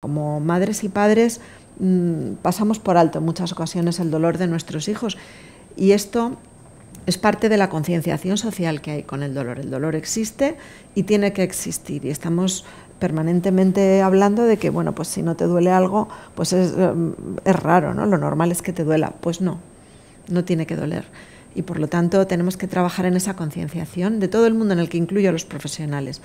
Como madres y padres mm, pasamos por alto en muchas ocasiones el dolor de nuestros hijos y esto es parte de la concienciación social que hay con el dolor. El dolor existe y tiene que existir y estamos permanentemente hablando de que bueno, pues si no te duele algo, pues es, eh, raro, ¿no? Lo normal es que te duela, pues no. No tiene que doler y por lo tanto tenemos que trabajar en esa concienciación de todo el mundo en el que incluyo a los profesionales.